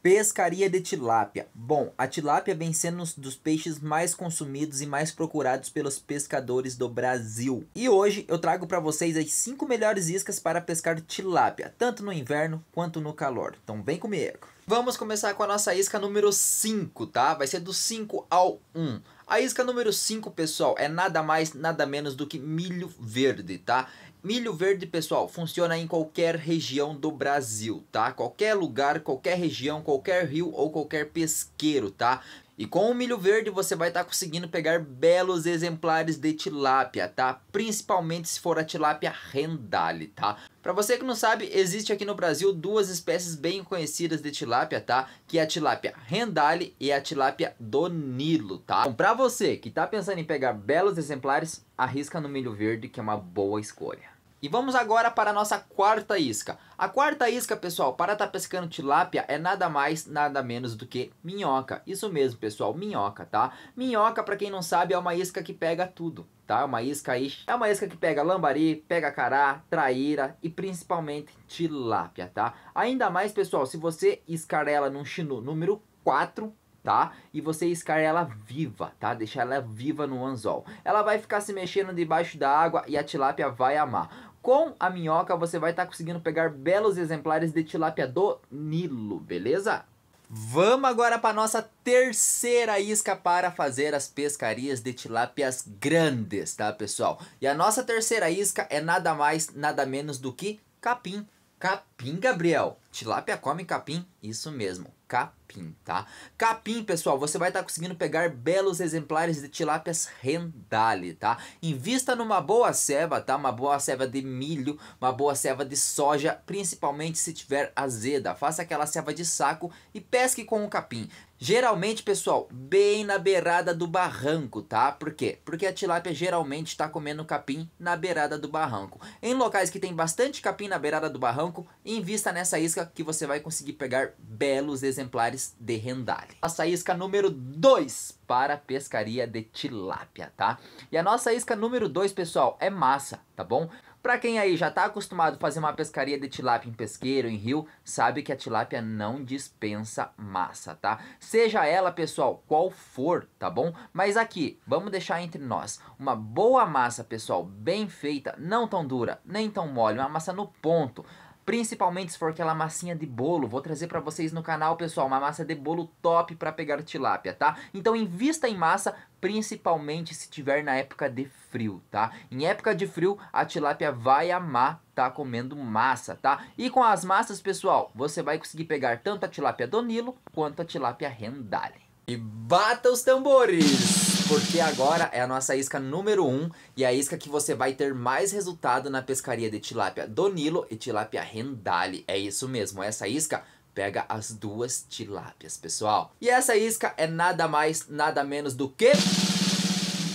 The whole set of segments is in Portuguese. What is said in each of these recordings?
Pescaria de tilápia. Bom, a tilápia vem sendo um dos peixes mais consumidos e mais procurados pelos pescadores do Brasil. E hoje eu trago para vocês as 5 melhores iscas para pescar tilápia, tanto no inverno quanto no calor. Então vem comigo. Vamos começar com a nossa isca número 5, tá? Vai ser do 5 ao 1. A isca número 5, pessoal, é nada mais, nada menos do que milho verde, tá? Milho verde, pessoal, funciona em qualquer região do Brasil, tá? Qualquer lugar, qualquer região, qualquer rio ou qualquer pesqueiro, tá? E com o milho verde você vai estar tá conseguindo pegar belos exemplares de tilápia, tá? Principalmente se for a tilápia rendale, tá? Para você que não sabe, existe aqui no Brasil duas espécies bem conhecidas de tilápia, tá? Que é a tilápia rendale e a tilápia do Nilo, tá? Então, para você que tá pensando em pegar belos exemplares, arrisca no milho verde que é uma boa escolha. E vamos agora para a nossa quarta isca. A quarta isca, pessoal, para estar tá pescando tilápia é nada mais, nada menos do que minhoca. Isso mesmo, pessoal, minhoca, tá? Minhoca, para quem não sabe, é uma isca que pega tudo, tá? É uma isca aí, é uma isca que pega lambari, pega cará, traíra e principalmente tilápia, tá? Ainda mais, pessoal, se você iscar ela num chinu número 4, tá? E você iscar ela viva, tá? Deixar ela viva no anzol. Ela vai ficar se mexendo debaixo da água e a tilápia vai amar. Com a minhoca, você vai estar tá conseguindo pegar belos exemplares de tilápia do Nilo, beleza? Vamos agora para nossa terceira isca para fazer as pescarias de tilápias grandes, tá pessoal? E a nossa terceira isca é nada mais, nada menos do que capim. Capim, Gabriel? Tilápia come capim? Isso mesmo, capim, tá? Capim, pessoal, você vai estar tá conseguindo pegar belos exemplares de tilápias rendale, tá? Invista numa boa ceva, tá? Uma boa ceva de milho, uma boa ceva de soja, principalmente se tiver azeda. Faça aquela ceva de saco e pesque com o capim. Geralmente, pessoal, bem na beirada do barranco, tá? Por quê? Porque a tilápia geralmente está comendo capim na beirada do barranco. Em locais que tem bastante capim na beirada do barranco, invista nessa isca isca que você vai conseguir pegar belos exemplares de rendale. Nossa isca número 2 para pescaria de tilápia, tá? E a nossa isca número 2, pessoal, é massa, tá bom? Pra quem aí já tá acostumado a fazer uma pescaria de tilápia em pesqueiro, em rio, sabe que a tilápia não dispensa massa, tá? Seja ela, pessoal, qual for, tá bom? Mas aqui, vamos deixar entre nós, uma boa massa, pessoal, bem feita, não tão dura, nem tão mole, uma massa no ponto. Principalmente se for aquela massinha de bolo, vou trazer para vocês no canal, pessoal, uma massa de bolo top para pegar tilápia, tá? Então invista em massa, principalmente se tiver na época de frio, tá? Em época de frio, a tilápia vai amar tá comendo massa, tá? E com as massas, pessoal, você vai conseguir pegar tanto a tilápia do Nilo quanto a tilápia rendale. E bata os tambores! porque agora é a nossa isca número 1 um, e a isca que você vai ter mais resultado na pescaria de tilápia do Nilo e tilápia rendale. É isso mesmo, essa isca pega as duas tilápias, pessoal. E essa isca é nada mais, nada menos do que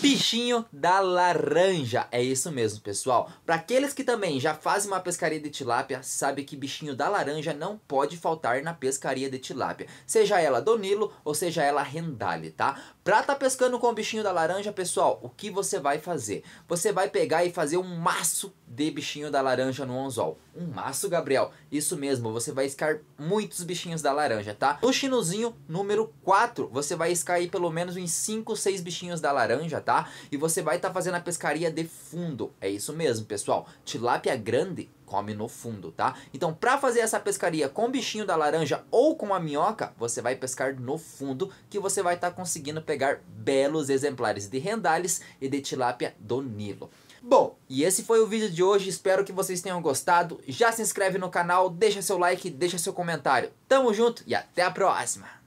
bichinho da laranja. É isso mesmo, pessoal. Para aqueles que também já fazem uma pescaria de tilápia, sabe que bichinho da laranja não pode faltar na pescaria de tilápia. Seja ela do Nilo ou seja ela rendale, tá? Pra tá pescando com o bichinho da laranja, pessoal, o que você vai fazer? Você vai pegar e fazer um maço de bichinho da laranja no anzol. Um maço, Gabriel. Isso mesmo, você vai escar muitos bichinhos da laranja, tá? No chinozinho número 4, você vai escar aí pelo menos uns 5, 6 bichinhos da laranja, tá? tá? E você vai estar tá fazendo a pescaria de fundo. É isso mesmo, pessoal. Tilápia grande come no fundo, tá? Então, para fazer essa pescaria com o bichinho da laranja ou com a minhoca, você vai pescar no fundo, que você vai estar tá conseguindo pegar belos exemplares de rendales e de tilápia do Nilo. Bom, e esse foi o vídeo de hoje, espero que vocês tenham gostado. Já se inscreve no canal, deixa seu like, deixa seu comentário. Tamo junto e até a próxima!